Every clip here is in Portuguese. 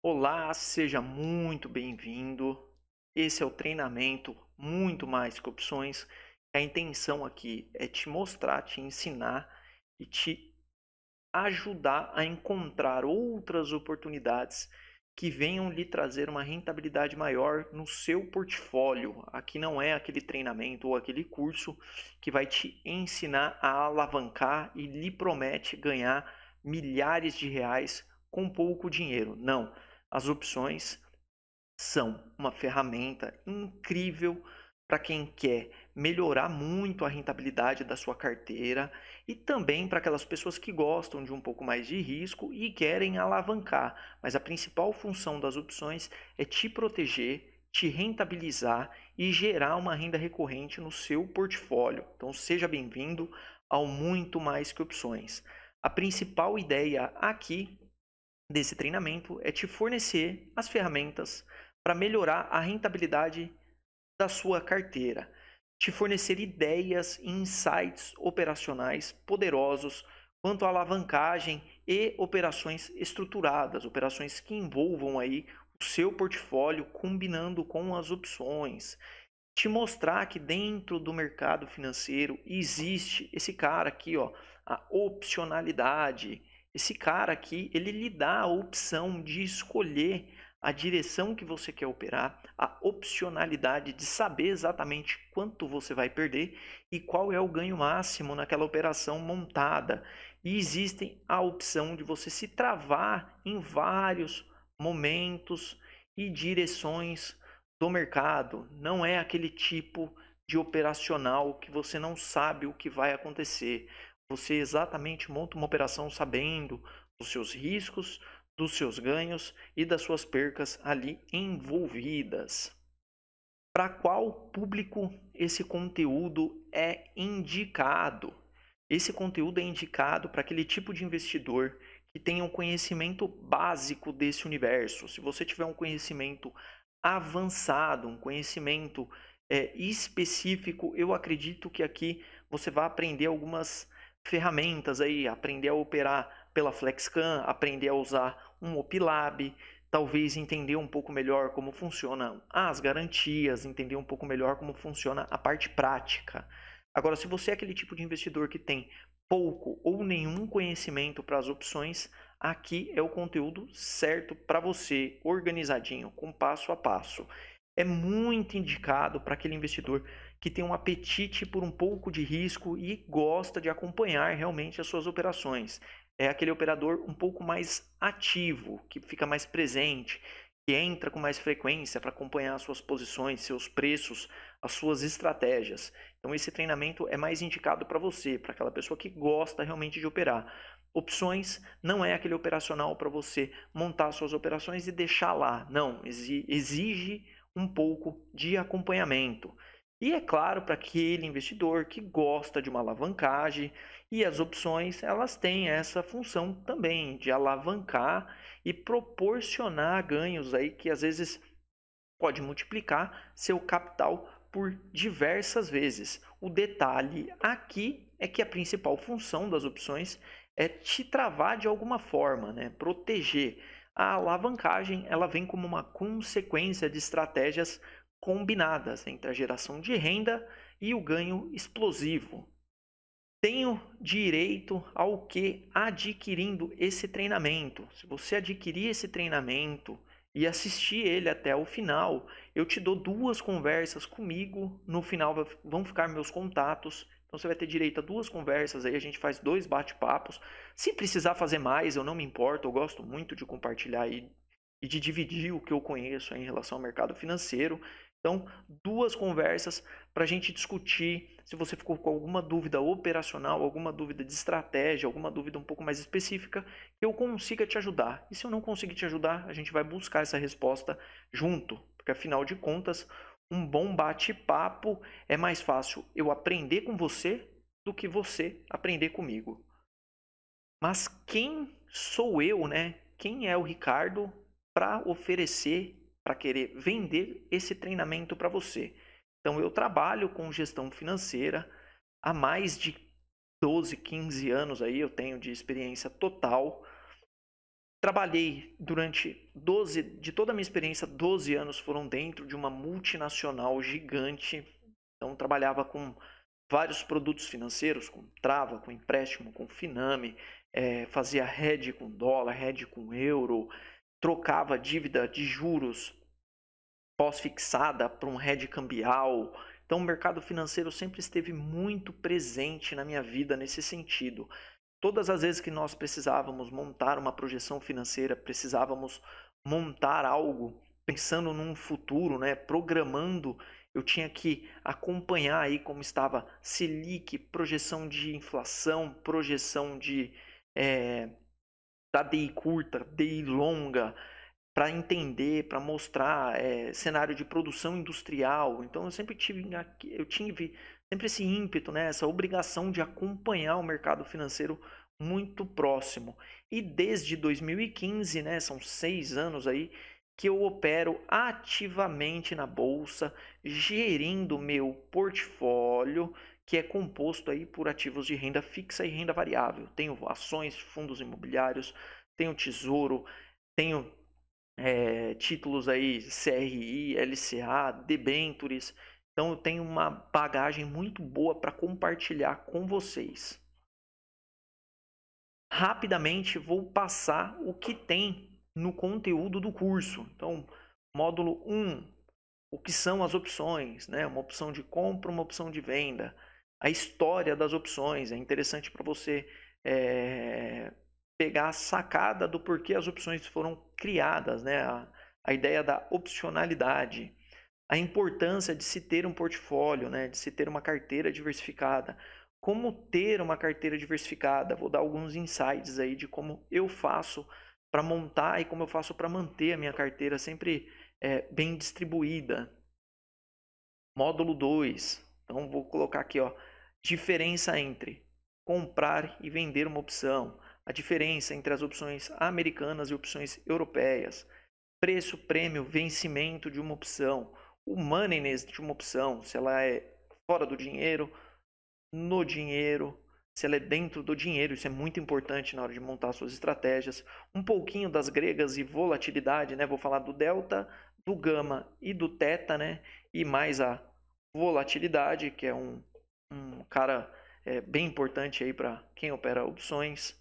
Olá, seja muito bem-vindo. Esse é o treinamento Muito Mais que Opções. A intenção aqui é te mostrar, te ensinar e te ajudar a encontrar outras oportunidades que venham lhe trazer uma rentabilidade maior no seu portfólio. Aqui não é aquele treinamento ou aquele curso que vai te ensinar a alavancar e lhe promete ganhar milhares de reais com pouco dinheiro. Não as opções são uma ferramenta incrível para quem quer melhorar muito a rentabilidade da sua carteira e também para aquelas pessoas que gostam de um pouco mais de risco e querem alavancar. Mas a principal função das opções é te proteger, te rentabilizar e gerar uma renda recorrente no seu portfólio. Então seja bem-vindo ao Muito Mais Que Opções. A principal ideia aqui desse treinamento é te fornecer as ferramentas para melhorar a rentabilidade da sua carteira, te fornecer ideias e insights operacionais poderosos quanto à alavancagem e operações estruturadas, operações que envolvam aí o seu portfólio combinando com as opções. Te mostrar que dentro do mercado financeiro existe esse cara aqui, ó, a opcionalidade, esse cara aqui, ele lhe dá a opção de escolher a direção que você quer operar, a opcionalidade de saber exatamente quanto você vai perder e qual é o ganho máximo naquela operação montada. E existem a opção de você se travar em vários momentos e direções do mercado. Não é aquele tipo de operacional que você não sabe o que vai acontecer. Você exatamente monta uma operação sabendo dos seus riscos, dos seus ganhos e das suas percas ali envolvidas. Para qual público esse conteúdo é indicado? Esse conteúdo é indicado para aquele tipo de investidor que tenha um conhecimento básico desse universo. Se você tiver um conhecimento avançado, um conhecimento é, específico, eu acredito que aqui você vai aprender algumas ferramentas aí, aprender a operar pela Flexcan, aprender a usar um Opilab, talvez entender um pouco melhor como funcionam as garantias, entender um pouco melhor como funciona a parte prática. Agora, se você é aquele tipo de investidor que tem pouco ou nenhum conhecimento para as opções, aqui é o conteúdo certo para você, organizadinho, com passo a passo. É muito indicado para aquele investidor que tem um apetite por um pouco de risco e gosta de acompanhar realmente as suas operações. É aquele operador um pouco mais ativo, que fica mais presente, que entra com mais frequência para acompanhar as suas posições, seus preços, as suas estratégias. Então esse treinamento é mais indicado para você, para aquela pessoa que gosta realmente de operar. Opções não é aquele operacional para você montar suas operações e deixar lá. Não, exige um pouco de acompanhamento. E é claro para aquele investidor que gosta de uma alavancagem e as opções elas têm essa função também de alavancar e proporcionar ganhos aí que às vezes pode multiplicar seu capital por diversas vezes. O detalhe aqui é que a principal função das opções é te travar de alguma forma, né? Proteger. A alavancagem ela vem como uma consequência de estratégias combinadas entre a geração de renda e o ganho explosivo. Tenho direito ao que adquirindo esse treinamento. Se você adquirir esse treinamento e assistir ele até o final, eu te dou duas conversas comigo. No final vão ficar meus contatos. Então você vai ter direito a duas conversas aí, a gente faz dois bate-papos. Se precisar fazer mais, eu não me importo, eu gosto muito de compartilhar e, e de dividir o que eu conheço em relação ao mercado financeiro. Então, duas conversas para a gente discutir se você ficou com alguma dúvida operacional, alguma dúvida de estratégia, alguma dúvida um pouco mais específica, que eu consiga te ajudar. E se eu não conseguir te ajudar, a gente vai buscar essa resposta junto, porque afinal de contas, um bom bate-papo é mais fácil eu aprender com você do que você aprender comigo. Mas quem sou eu, né? Quem é o Ricardo para oferecer para querer vender esse treinamento para você. Então eu trabalho com gestão financeira há mais de 12, 15 anos aí, eu tenho de experiência total. Trabalhei durante 12, de toda a minha experiência, 12 anos foram dentro de uma multinacional gigante. Então trabalhava com vários produtos financeiros, com trava, com empréstimo, com finame, é, fazia hedge com dólar, hedge com euro, trocava dívida de juros pós-fixada para um hedge cambial. Então, o mercado financeiro sempre esteve muito presente na minha vida nesse sentido. Todas as vezes que nós precisávamos montar uma projeção financeira, precisávamos montar algo pensando num futuro, né, programando, eu tinha que acompanhar aí como estava Selic, projeção de inflação, projeção de é, da DI curta, DI longa, para entender, para mostrar é, cenário de produção industrial. Então eu sempre tive, eu tive sempre esse ímpeto, né, essa obrigação de acompanhar o mercado financeiro muito próximo. E desde 2015, né, são seis anos aí, que eu opero ativamente na bolsa, gerindo meu portfólio, que é composto aí por ativos de renda fixa e renda variável. Tenho ações, fundos imobiliários, tenho tesouro, tenho é, títulos aí CRI, LCA, debentures. Então eu tenho uma bagagem muito boa para compartilhar com vocês. Rapidamente vou passar o que tem no conteúdo do curso. Então, módulo 1, o que são as opções, né? Uma opção de compra, uma opção de venda a história das opções. É interessante para você é, pegar a sacada do porquê as opções foram criadas, né? a, a ideia da opcionalidade, a importância de se ter um portfólio, né? de se ter uma carteira diversificada. Como ter uma carteira diversificada? Vou dar alguns insights aí de como eu faço para montar e como eu faço para manter a minha carteira sempre é, bem distribuída. Módulo 2, então vou colocar aqui, ó, diferença entre comprar e vender uma opção, a diferença entre as opções americanas e opções europeias, preço, prêmio, vencimento de uma opção, o moneyness de uma opção, se ela é fora do dinheiro, no dinheiro, se ela é dentro do dinheiro, isso é muito importante na hora de montar suas estratégias. Um pouquinho das gregas e volatilidade, né? Vou falar do delta, do gama e do teta, né? E mais a volatilidade, que é um, um cara é, bem importante aí para quem opera opções.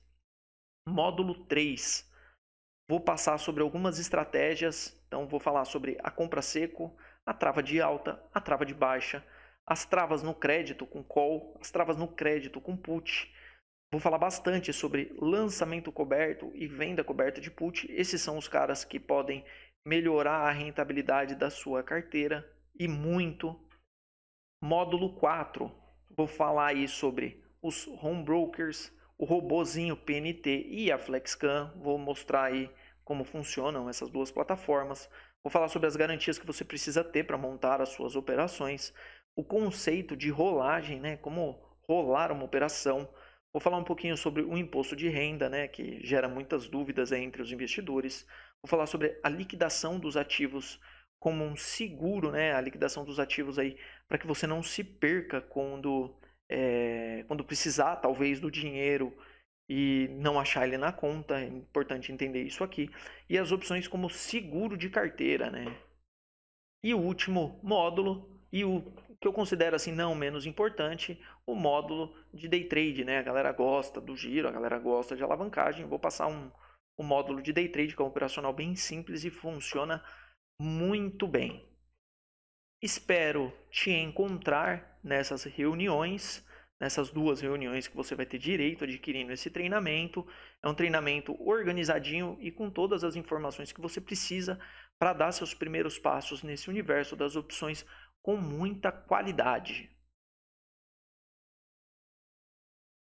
Módulo 3. Vou passar sobre algumas estratégias, então vou falar sobre a compra seco, a trava de alta, a trava de baixa, as travas no crédito com call, as travas no crédito com put. Vou falar bastante sobre lançamento coberto e venda coberta de put. Esses são os caras que podem melhorar a rentabilidade da sua carteira e muito Módulo 4, vou falar aí sobre os home brokers, o robozinho PNT e a Flexcan. Vou mostrar aí como funcionam essas duas plataformas. Vou falar sobre as garantias que você precisa ter para montar as suas operações, o conceito de rolagem, né, como rolar uma operação. Vou falar um pouquinho sobre o imposto de renda, né, que gera muitas dúvidas entre os investidores. Vou falar sobre a liquidação dos ativos como um seguro, né, a liquidação dos ativos aí, para que você não se perca quando, é, quando precisar, talvez, do dinheiro e não achar ele na conta. É importante entender isso aqui. E as opções como seguro de carteira, né? E o último módulo, e o que eu considero assim não menos importante, o módulo de day trade, né? A galera gosta do giro, a galera gosta de alavancagem. Eu vou passar um, um módulo de day trade que é um operacional bem simples e funciona muito bem. Espero te encontrar nessas reuniões, nessas duas reuniões que você vai ter direito adquirindo esse treinamento. É um treinamento organizadinho e com todas as informações que você precisa para dar seus primeiros passos nesse universo das opções com muita qualidade.